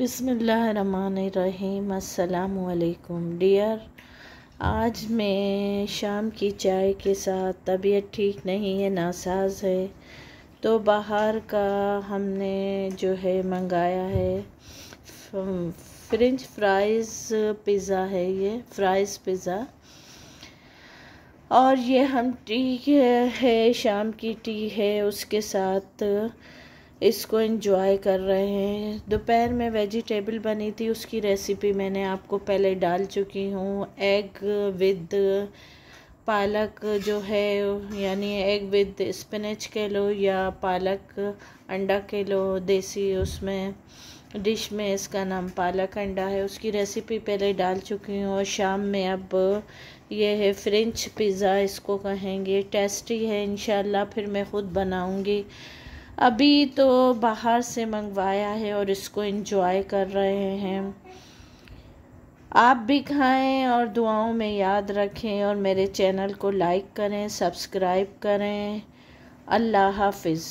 बिसमीम् अल्लाम डियर आज मैं शाम की चाय के साथ तबीयत ठीक नहीं है नासाज है तो बाहर का हमने जो है मंगाया है फ्रेंच फ्राइज़ पिज़्ज़ा है ये फ्राइज़ पिज़्ज़ा और ये हम टी है शाम की टी है उसके साथ इसको इन्जॉय कर रहे हैं दोपहर में वेजिटेबल बनी थी उसकी रेसिपी मैंने आपको पहले डाल चुकी हूँ एग विद पालक जो है यानी एग विद स्पिनच के लो या पालक अंडा के लो देसी उसमें डिश में इसका नाम पालक अंडा है उसकी रेसिपी पहले डाल चुकी हूँ और शाम में अब यह है फ्रेंच पिज़्ज़ा इसको कहेंगे टेस्टी है इन फिर मैं ख़ुद बनाऊँगी अभी तो बाहर से मंगवाया है और इसको इंजॉय कर रहे हैं आप भी खाएं और दुआओं में याद रखें और मेरे चैनल को लाइक करें सब्सक्राइब करें अल्लाह हाफिज़